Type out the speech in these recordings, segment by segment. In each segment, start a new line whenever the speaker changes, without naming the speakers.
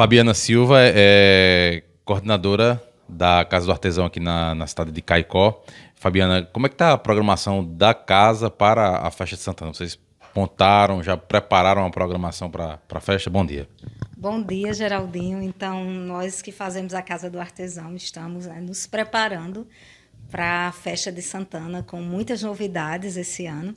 Fabiana Silva é, é coordenadora da Casa do Artesão aqui na, na cidade de Caicó. Fabiana, como é que está a programação da casa para a festa de Santana? Vocês montaram, já prepararam a programação para a festa? Bom dia.
Bom dia, Geraldinho. Então, nós que fazemos a Casa do Artesão estamos né, nos preparando para a festa de Santana com muitas novidades esse ano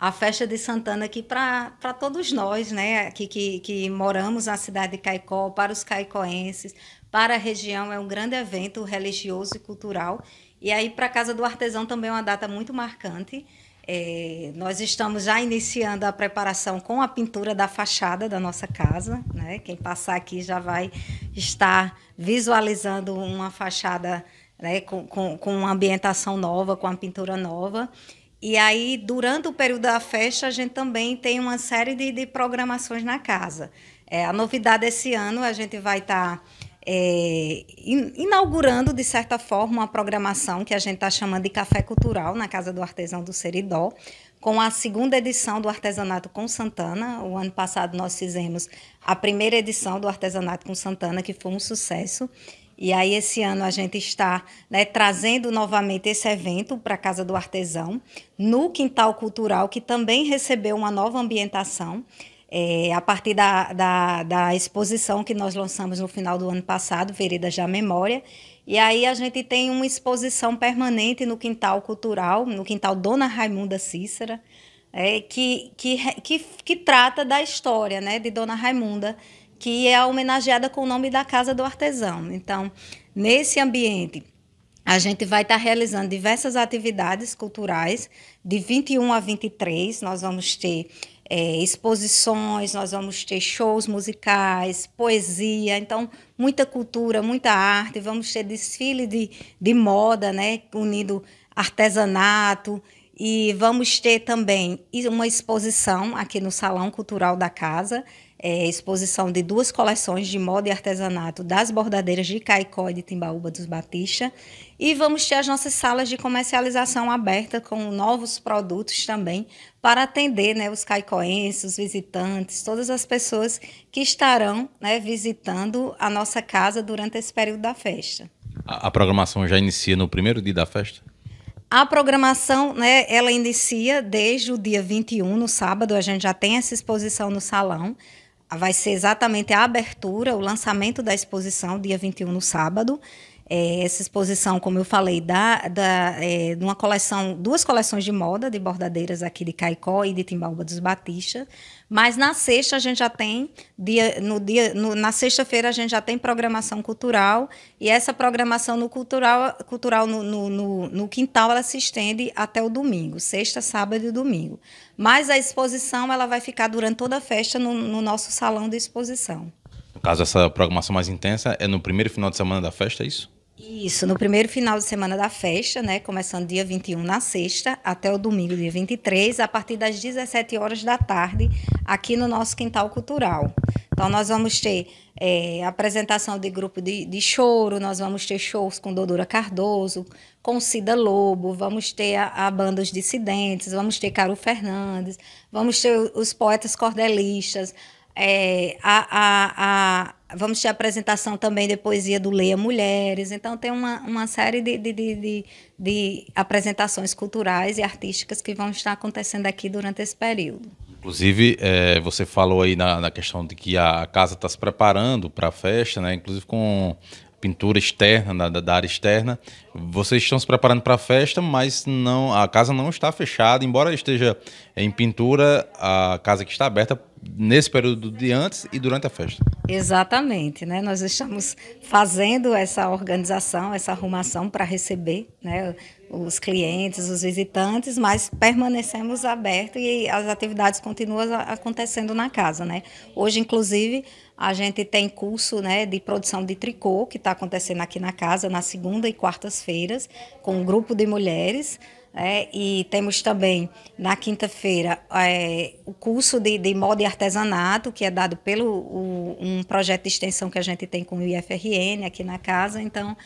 a festa de Santana aqui para todos nós, né? Aqui que, que moramos na cidade de Caicó, para os caicoenses, para a região, é um grande evento religioso e cultural. E aí, para a Casa do Artesão também é uma data muito marcante. É, nós estamos já iniciando a preparação com a pintura da fachada da nossa casa. Né? Quem passar aqui já vai estar visualizando uma fachada né, com, com, com uma ambientação nova, com a pintura nova. E aí, durante o período da festa, a gente também tem uma série de, de programações na casa. É, a novidade esse ano, a gente vai estar tá, é, in, inaugurando, de certa forma, uma programação que a gente está chamando de Café Cultural na Casa do Artesão do Seridó, com a segunda edição do Artesanato com Santana. O ano passado nós fizemos a primeira edição do Artesanato com Santana, que foi um sucesso. E aí, esse ano, a gente está né, trazendo novamente esse evento para a Casa do Artesão, no Quintal Cultural, que também recebeu uma nova ambientação. É, a partir da, da, da, exposição que nós lançamos no final do ano passado, Veredas da Memória. E aí a gente tem uma exposição permanente no quintal cultural, no quintal Dona Raimunda Cícera, é, que, que, que, que trata da história né, de Dona Raimunda que é homenageada com o nome da Casa do Artesão. Então, nesse ambiente, a gente vai estar realizando diversas atividades culturais, de 21 a 23, nós vamos ter é, exposições, nós vamos ter shows musicais, poesia, então muita cultura, muita arte, vamos ter desfile de, de moda, né, unindo artesanato, e vamos ter também uma exposição aqui no Salão Cultural da Casa, é, exposição de duas coleções de moda e artesanato das bordadeiras de Caicó e de Timbaúba dos Batista. E vamos ter as nossas salas de comercialização aberta com novos produtos também para atender né, os caicoenses, os visitantes, todas as pessoas que estarão né, visitando a nossa casa durante esse período da festa.
A, a programação já inicia no primeiro dia da festa?
A programação, né, ela inicia desde o dia 21, no sábado, a gente já tem essa exposição no salão, vai ser exatamente a abertura, o lançamento da exposição, dia 21 no sábado, é, essa exposição, como eu falei, da, da é, de uma coleção, duas coleções de moda de bordadeiras aqui de Caicó e de Timbaúba dos Batista. Mas na sexta a gente já tem dia, no dia, no, na sexta-feira a gente já tem programação cultural e essa programação no cultural, cultural no, no, no, no quintal ela se estende até o domingo, sexta, sábado e domingo. Mas a exposição ela vai ficar durante toda a festa no, no nosso salão de exposição.
No caso, essa programação mais intensa é no primeiro final de semana da festa, é isso?
Isso, no primeiro final de semana da festa, né? Começando dia 21 na sexta até o domingo, dia 23, a partir das 17 horas da tarde, aqui no nosso quintal cultural. Então, nós vamos ter é, apresentação de grupo de, de choro, nós vamos ter shows com Dodora Cardoso, com Cida Lobo, vamos ter a, a banda Os Dissidentes, vamos ter Caro Fernandes, vamos ter os poetas cordelistas, é, a, a, a Vamos ter apresentação também de poesia do Leia Mulheres. Então, tem uma, uma série de, de, de, de, apresentações culturais e artísticas que vão estar acontecendo aqui durante esse período.
Inclusive, é, você falou aí na, na, questão de que a casa está se preparando para a festa, né? inclusive com pintura externa, da, da área externa. Vocês estão se preparando para a festa, mas não a casa não está fechada. Embora esteja em pintura, a casa que está aberta nesse período de antes e durante a festa.
Exatamente, né? Nós estamos fazendo essa organização, essa arrumação para receber, né, os clientes, os visitantes, mas permanecemos abertos e as atividades continuam acontecendo na casa, né? Hoje, inclusive, a gente tem curso né, de produção de tricô que está acontecendo aqui na casa na segunda e quartas-feiras com um grupo de mulheres né? e temos também na quinta-feira é, o curso de, de moda e artesanato, que é dado pelo o, um projeto de extensão que a gente tem com o IFRN aqui na casa. Então,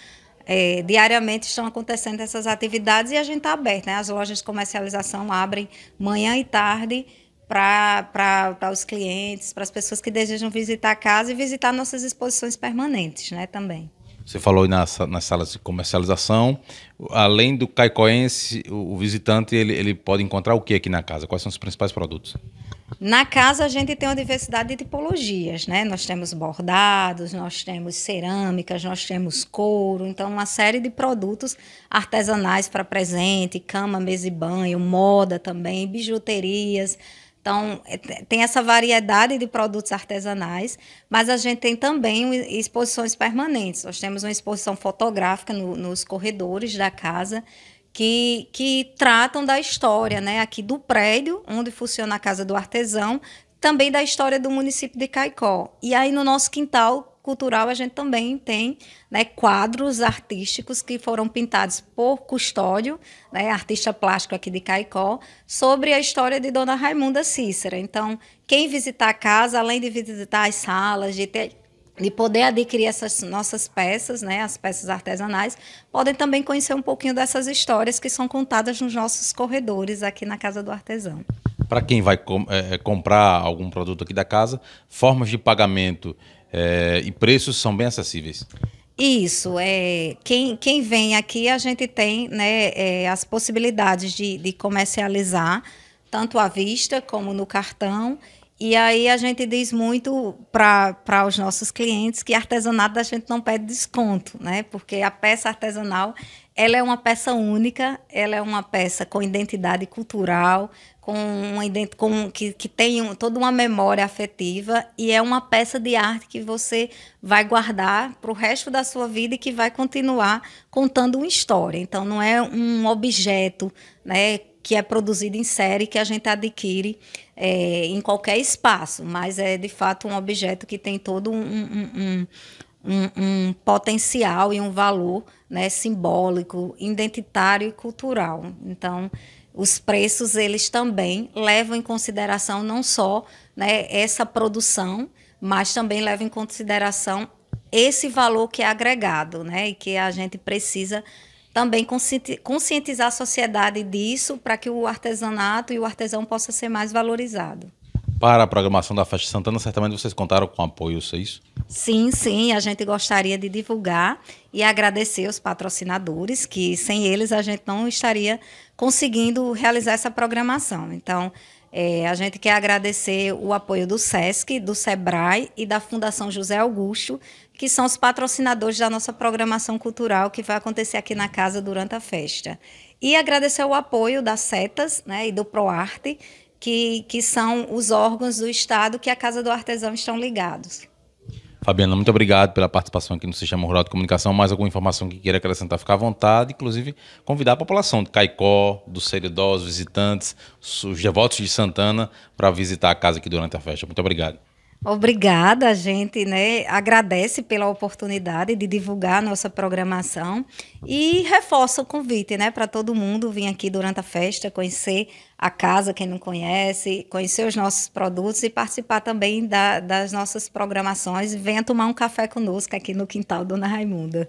é, diariamente estão acontecendo essas atividades e a gente está aberto. Né? As lojas de comercialização abrem manhã e tarde para os clientes, para as pessoas que desejam visitar a casa e visitar nossas exposições permanentes né, também.
Você falou nas, nas salas de comercialização. Além do caicoense, o, o visitante ele, ele pode encontrar o que aqui na casa? Quais são os principais produtos?
Na casa a gente tem uma diversidade de tipologias, né? Nós temos bordados, nós temos cerâmicas, nós temos couro, então uma série de produtos artesanais para presente, cama, mesa e banho, moda também, bijuterias, então, é, tem essa variedade de produtos artesanais, mas a gente tem também exposições permanentes. Nós temos uma exposição fotográfica no, nos corredores da casa, que, que tratam da história né, aqui do prédio, onde funciona a Casa do Artesão, também da história do município de Caicó. E aí, no nosso quintal, cultural, a gente também tem né, quadros artísticos que foram pintados por Custódio, né, artista plástico aqui de Caicó, sobre a história de Dona Raimunda Cícera. Então, quem visitar a casa, além de visitar as salas, de ter de poder adquirir essas nossas peças, né, as peças artesanais, podem também conhecer um pouquinho dessas histórias que são contadas nos nossos corredores aqui na Casa do Artesão.
Para quem vai com, é, é, comprar algum produto aqui da casa, formas de pagamento é, e preços são bem acessíveis.
Isso, é, quem, quem vem aqui a gente tem né, é, as possibilidades de, de comercializar, tanto à vista como no cartão. E aí a gente diz muito para os nossos clientes que artesanato a gente não pede desconto, né? Porque a peça artesanal ela é uma peça única, ela é uma peça com identidade cultural, com uma com, que, que tem um, toda uma memória afetiva e é uma peça de arte que você vai guardar para o resto da sua vida e que vai continuar contando uma história. Então, não é um objeto né, que é produzido em série que a gente adquire é, em qualquer espaço, mas é de fato um objeto que tem todo um, um, um, um potencial e um valor né, simbólico, identitário e cultural. Então, os preços eles também levam em consideração não só né, essa produção, mas também levam em consideração esse valor que é agregado, né, e que a gente precisa também conscientizar a sociedade disso para que o artesanato e o artesão possa ser mais valorizado
para a programação da Festa Santana, certamente vocês contaram com apoio, é isso?
Sim, sim, a gente gostaria de divulgar e agradecer os patrocinadores, que sem eles a gente não estaria conseguindo realizar essa programação. Então, é, a gente quer agradecer o apoio do SESC, do SEBRAE e da Fundação José Augusto, que são os patrocinadores da nossa programação cultural que vai acontecer aqui na casa durante a festa. E agradecer o apoio das Setas né, e do ProArte, que, que são os órgãos do Estado que a Casa do Artesão estão ligados.
Fabiana, muito obrigado pela participação aqui no Sistema Rural de Comunicação. Mais alguma informação que queira acrescentar, fica à vontade. Inclusive, convidar a população de Caicó, do Seridó, os visitantes, os devotos de Santana, para visitar a casa aqui durante a festa. Muito obrigado.
Obrigada, a gente né, agradece pela oportunidade de divulgar nossa programação e reforça o convite né, para todo mundo vir aqui durante a festa, conhecer a casa, quem não conhece, conhecer os nossos produtos e participar também da, das nossas programações. Venha tomar um café conosco aqui no quintal Dona Raimunda.